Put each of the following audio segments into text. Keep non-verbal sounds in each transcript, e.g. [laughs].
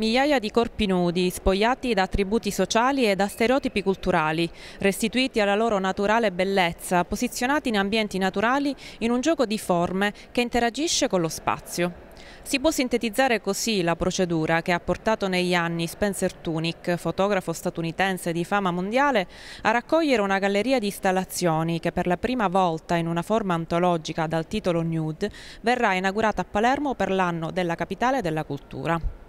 Migliaia di corpi nudi, spogliati da attributi sociali e da stereotipi culturali, restituiti alla loro naturale bellezza, posizionati in ambienti naturali in un gioco di forme che interagisce con lo spazio. Si può sintetizzare così la procedura che ha portato negli anni Spencer Tunick, fotografo statunitense di fama mondiale, a raccogliere una galleria di installazioni che per la prima volta in una forma antologica dal titolo Nude verrà inaugurata a Palermo per l'anno della capitale della cultura.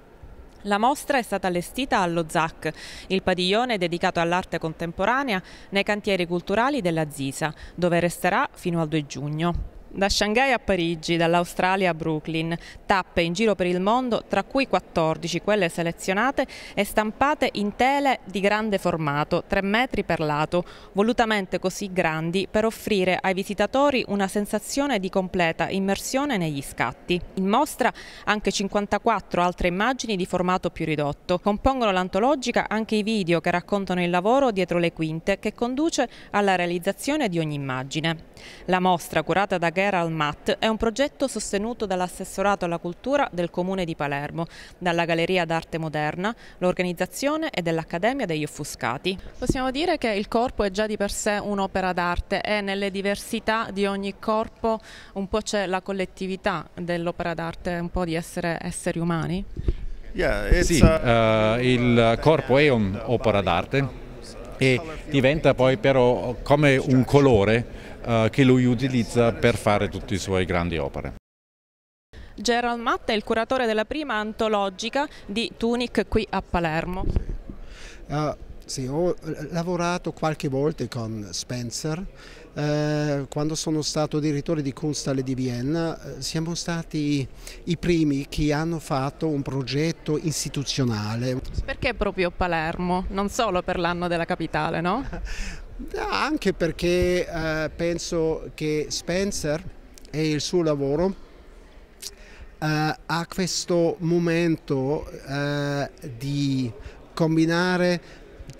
La mostra è stata allestita allo ZAC, il padiglione dedicato all'arte contemporanea nei cantieri culturali della Zisa, dove resterà fino al 2 giugno. Da Shanghai a Parigi, dall'Australia a Brooklyn, tappe in giro per il mondo, tra cui 14 quelle selezionate e stampate in tele di grande formato, 3 metri per lato, volutamente così grandi per offrire ai visitatori una sensazione di completa immersione negli scatti. In mostra anche 54 altre immagini di formato più ridotto. Compongono l'antologica anche i video che raccontano il lavoro dietro le quinte che conduce alla realizzazione di ogni immagine. La mostra, curata da Gerald Matt, è un progetto sostenuto dall'assessorato alla cultura del Comune di Palermo, dalla Galleria d'Arte Moderna, l'organizzazione e dell'Accademia degli Offuscati. Possiamo dire che il corpo è già di per sé un'opera d'arte e nelle diversità di ogni corpo un po' c'è la collettività dell'opera d'arte, un po' di essere esseri umani? sì, uh, eh, il corpo è un'opera d'arte e diventa poi però come un colore eh, che lui utilizza per fare tutte le sue grandi opere. Gerald Matta è il curatore della prima antologica di Tunic qui a Palermo. Uh sì, ho eh, lavorato qualche volta con Spencer. Eh, quando sono stato direttore di Kunsthalle di Vienna eh, siamo stati i primi che hanno fatto un progetto istituzionale. Perché proprio Palermo? Non solo per l'anno della capitale, no? [laughs] Ah, anche perché eh, penso che Spencer e il suo lavoro eh, ha questo momento di combinare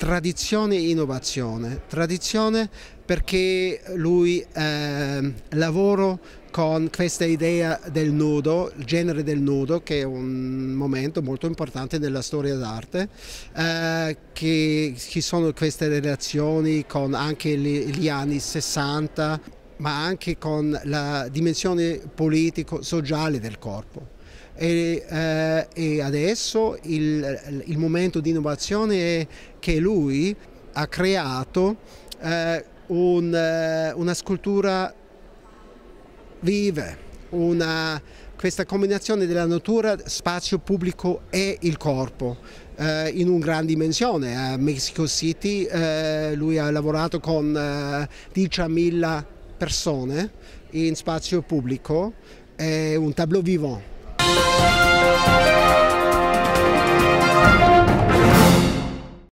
tradizione e innovazione. Tradizione perché lui eh, lavora con questa idea del nudo, il genere del nudo, che è un momento molto importante nella storia d'arte, eh, che ci sono queste relazioni con anche gli, gli anni 60, ma anche con la dimensione politico-sociale del corpo. E, eh, e adesso il, il, momento di innovazione è che lui ha creato eh, un, eh, una scultura vive, una, questa combinazione della natura, spazio pubblico e il corpo eh, in una grande dimensione. A Mexico City eh, lui ha lavorato con eh, 10.000 persone in spazio pubblico, è un tableau vivant